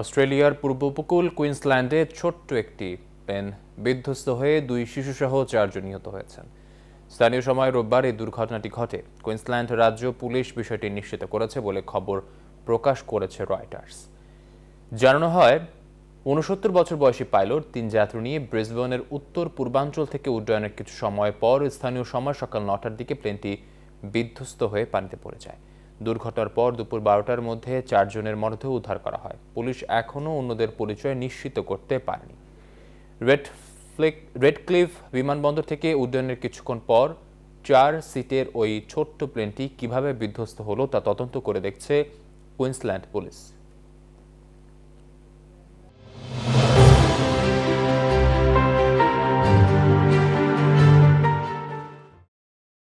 অস্ট্রেলিয়ার পূর্ব উপকূল কুইন্সল্যান্ডে ছোট্ট একটি প্লেন বিধ্বস্ত হয়ে দুই শিশুসহ চারজন নিহত হয়েছেন স্থানীয় সময় রোববার এই দুর্ঘটনাটি ঘটে কুইন্সল্যান্ড রাজ্য পুলিশ বিষয়টি নিশ্চিত করেছে বলে খবর প্রকাশ করেছে রয়টার্স জানানো হয় উনসত্তর বছর বয়সী পাইলট তিন যাত্রী নিয়ে ব্রিসবনের উত্তর পূর্বাঞ্চল থেকে উড্ডয়নের কিছু সময় পর স্থানীয় সময় সকাল নটার দিকে প্লেনটি বিধ্বস্ত হয়ে পানিতে পড়ে যায় দুর্ঘটনার পর দুপুর বারোটার মধ্যে চারজনের মরদেহ উদ্ধার করা হয় পুলিশ এখনও অন্যদের পরিচয় নিশ্চিত করতে পারেনি রেড ফ্লেক রেডক্লিফ বিমানবন্দর থেকে উড্ডয়নের কিছুক্ষণ পর চার সিটের ওই ছোট্ট প্লেনটি কিভাবে বিধ্বস্ত হলো তা তদন্ত করে দেখছে কুইন্সল্যান্ড পুলিশ